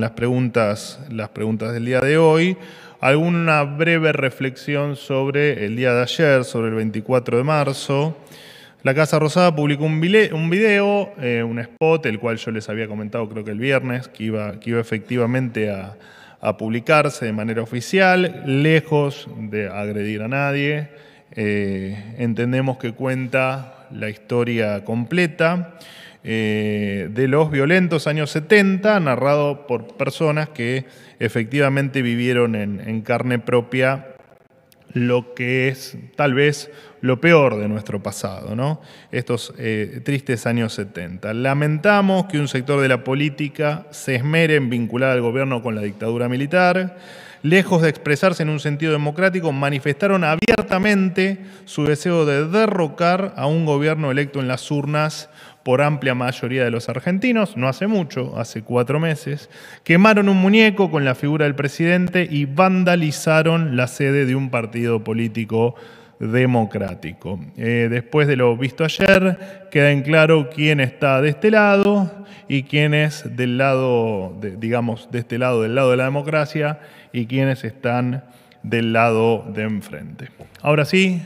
las preguntas, las preguntas del día de hoy. Alguna breve reflexión sobre el día de ayer, sobre el 24 de marzo. La Casa Rosada publicó un, video, eh, un spot, el cual yo les había comentado creo que el viernes, que iba, iba efectivamente a, publicarse de manera oficial, lejos de agredir a nadie. Eh, entendemos que cuenta la historia completa eh, de los violentos años 70, narrado por personas que efectivamente vivieron en carne propia lo que es tal vez lo peor de nuestro pasado, ¿no? estos eh, tristes años 70. Lamentamos que un sector de la política se esmere en vincular al gobierno con la dictadura militar. Lejos de expresarse en un sentido democrático, manifestaron abiertamente su deseo de derrocar a un gobierno electo en las urnas por amplia mayoría de los argentinos, no hace mucho, hace cuatro meses, quemaron un muñeco con la figura del presidente y vandalizaron la sede de un partido político democrático. Eh, después de lo visto ayer, queda en claro quién está de este lado y quién es del lado, digamos, de este lado, del lado de la democracia y quiénes están del lado de enfrente. Ahora sí,